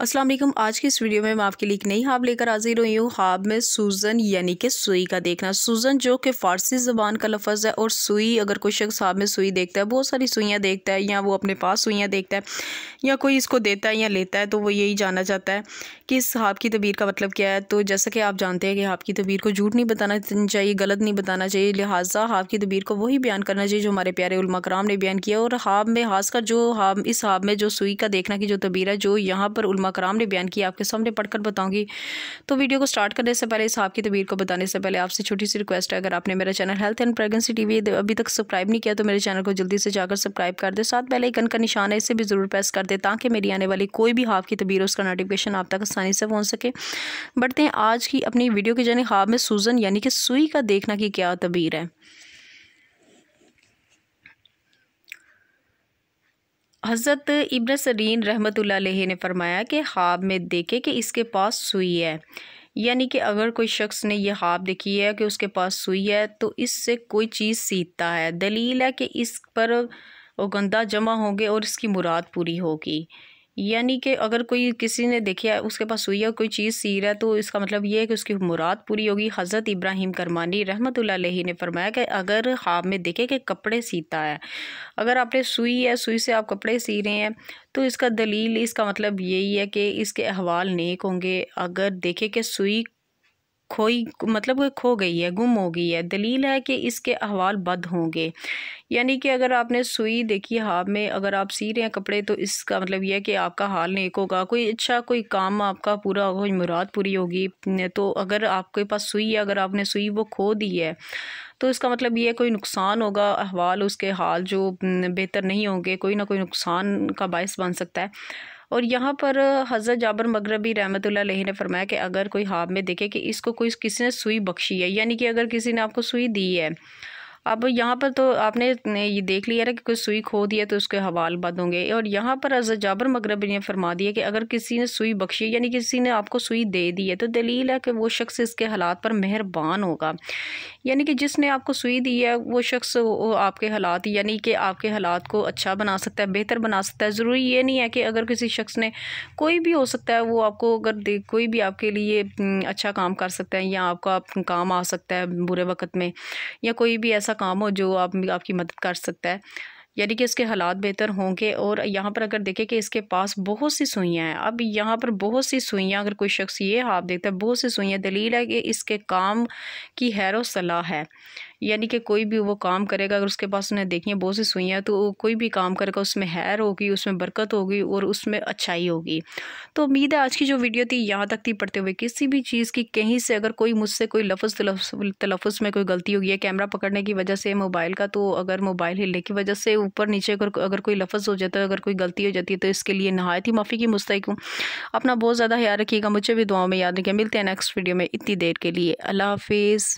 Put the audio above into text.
अस्सलाम वालेकुम आज की इस वीडियो में मैं आपके लिए एक नई हाब लेकर हाजिर हुई हूँ हाब में सूजन यानी कि सुई का देखना सूजन जो कि फ़ारसी ज़बान का लफज है और सुई अगर कोई शख्स हाब में सुई देखता है बहुत सारी सुइयाँ देखता है या वो अपने पास सुइयाँ देखता है या कोई इसको देता है या लेता है तो वो यही जानना चाहता है कि इस हाब की तबीर का मतलब क्या है तो जैसा कि आप जानते हैं कि हाब की तबीर को झूठ नहीं बताना चाहिए गलत नहीं बताना चाहिए लिहाजा हाब की तबीर को वही बयान करना चाहिए जो हमारे प्यारे उलमा कराम ने बयान किया और हाब में खासकर जो हाब इस हाब में जो सुई का देखना की जो तबीर है जो यहाँ पर उलमा कराम ने बयान किया आपके सामने पढ़कर बताऊंगी तो वीडियो को स्टार्ट करने से पहले इस की तबीर को बताने से पहले आपसे छोटी सी रिक्वेस्ट है अगर आपने मेरा channel health and pregnancy TV अभी तक सब्सक्राइब नहीं किया तो मेरे चैनल को जल्दी से जाकर सब्सक्राइब कर दे साथ पहले एक का निशान है इसे भी ज़रूर प्रेस कर दे ताकि मेरी आने वाली कोई भी हाफ की तबीर उसका नोटिफिकेशन आप तक आसानी से पहुँच सके बढ़ते हैं आज की अपनी वीडियो के जाने हाफ में सूजन यानी कि सुई का देखना की क्या तबीर है हज़रत इब्न सरीन रहमत ने फरमाया कि ख्वाब में देखे कि इसके पास सुई है यानी कि अगर कोई शख्स ने यह ख्वाब देखी है कि उसके पास सुई है तो इससे कोई चीज़ सीखता है दलील है कि इस पर वो गंदा जमा होंगे और इसकी मुराद पूरी होगी यानी कि अगर कोई किसी ने देखा उसके पास सुई है कोई चीज़ सी रहा है तो इसका मतलब ये है कि उसकी मुराद पूरी होगी हज़रत इब्राहिम करमानी रहमत ने फरमाया कि अगर ख्वाब में देखे कि कपड़े सीता है अगर आपने सुई है सुई से आप कपड़े सी रहे हैं तो इसका दलील इसका मतलब यही है कि इसके अहवाल नेक होंगे अगर देखे कि सुई खोई मतलब खो गई है गुम हो गई है दलील है कि इसके अहवाल बद होंगे यानी कि अगर आपने सुई देखी हाफ में अगर आप सी रहे हैं कपड़े तो इसका मतलब यह है कि आपका हाल नेक होगा कोई अच्छा कोई काम आपका पूरा होगा मुराद पूरी होगी तो अगर आपके पास सुई है अगर आपने सुई वो खो दी है तो इसका मतलब ये कोई नुकसान होगा अहवाल उसके हाल जो बेहतर नहीं होंगे कोई ना कोई नुकसान का बायस बन सकता है और यहाँ पर हज़रत जाबर मगरबी रहमत ने फरमाया कि अगर कोई हाब में देखे कि इसको कोई किसी ने सुई बख्शी है यानी कि अगर किसी ने आपको सुई दी है अब यहाँ पर तो आपने ये देख लिया है कि कोई सुई खो दिया तो उसके हवाल बंद होंगे और यहाँ पर जाबर मगरब ने फरमा दिया कि अगर किसी ने सुई बख्शी यानी किसी ने आपको सुई दे दी है तो दलील है कि वो शख्स इसके हालात पर मेहरबान होगा यानी कि जिसने आपको सुई दी है वो शख्स आपके हालात यानी कि आपके हालात को अच्छा बना सकता है बेहतर बना सकता है ज़रूरी ये नहीं है कि अगर किसी शख्स ने कोई भी हो सकता है वो आपको अगर कोई भी आपके लिए अच्छा काम कर सकता है या आपका काम आ सकता है बुरे वक्त में या कोई भी ऐसा सा काम हो जो आप आपकी मदद कर सकता है यानी कि इसके हालात बेहतर होंगे और यहाँ पर अगर देखें कि इसके पास बहुत सी सुइयाँ हैं अब यहाँ पर बहुत सी सुइयाँ अगर कोई शख्स ये आप देखते हैं बहुत सी सुइयाँ दलील है कि इसके काम की हैर सलाह है यानी कि कोई भी वो काम करेगा अगर उसके पास उन्हें देखिए बहुत सी सुइयाँ तो कोई भी काम करेगा उसमें हैर होगी उसमें बरकत होगी और उसमें अच्छाई होगी तो उम्मीद है आज की जो वीडियो थी यहाँ तक थी पढ़ते हुए किसी भी चीज़ की कहीं से अगर कोई मुझसे कोई लफ्ज़ तलफ़ में कोई गलती होगी या कैमरा पकड़ने की वजह से मोबाइल का तो अगर मोबाइल हिलने की वजह से ऊपर नीचे अगर अगर कोई लफ्ज़ हो जाता है अगर कोई गलती हो जाती है तो इसके लिए नहायत ही माफ़ी की मुस्तक हूँ अपना बहुत ज़्यादा ख्याल रखिएगा मुझे भी दुआओं में याद रखिए मिलते हैं नेक्स्ट वीडियो में इतनी देर के लिए अल्लाह हाफिज़